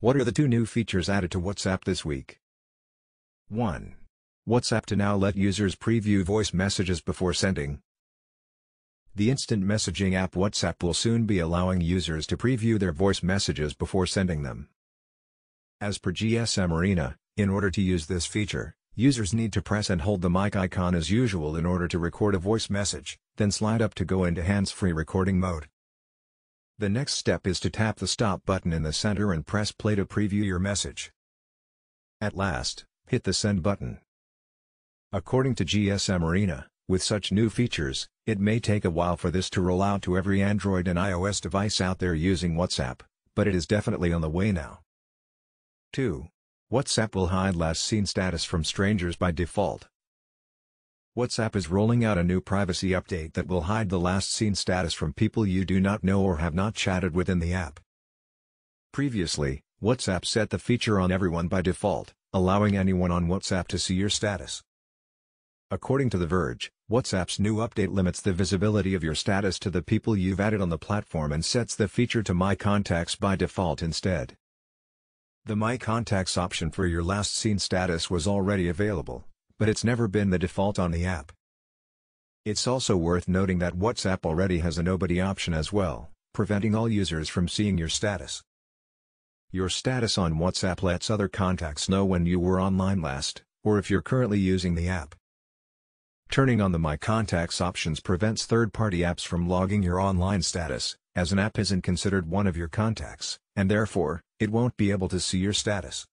What are the two new features added to WhatsApp this week? 1. WhatsApp to now let users preview voice messages before sending. The instant messaging app WhatsApp will soon be allowing users to preview their voice messages before sending them. As per GSM Arena, in order to use this feature, users need to press and hold the mic icon as usual in order to record a voice message, then slide up to go into hands-free recording mode. The next step is to tap the stop button in the center and press play to preview your message. At last, hit the send button. According to GSM Arena, with such new features, it may take a while for this to roll out to every Android and iOS device out there using WhatsApp, but it is definitely on the way now. 2. WhatsApp will hide last seen status from strangers by default. WhatsApp is rolling out a new privacy update that will hide the last seen status from people you do not know or have not chatted with in the app. Previously, WhatsApp set the feature on everyone by default, allowing anyone on WhatsApp to see your status. According to The Verge, WhatsApp's new update limits the visibility of your status to the people you've added on the platform and sets the feature to My Contacts by default instead. The My Contacts option for your last seen status was already available, but it's never been the default on the app. It's also worth noting that WhatsApp already has a nobody option as well, preventing all users from seeing your status. Your status on WhatsApp lets other contacts know when you were online last, or if you're currently using the app. Turning on the My Contacts options prevents third-party apps from logging your online status, as an app isn't considered one of your contacts, and therefore, it won't be able to see your status.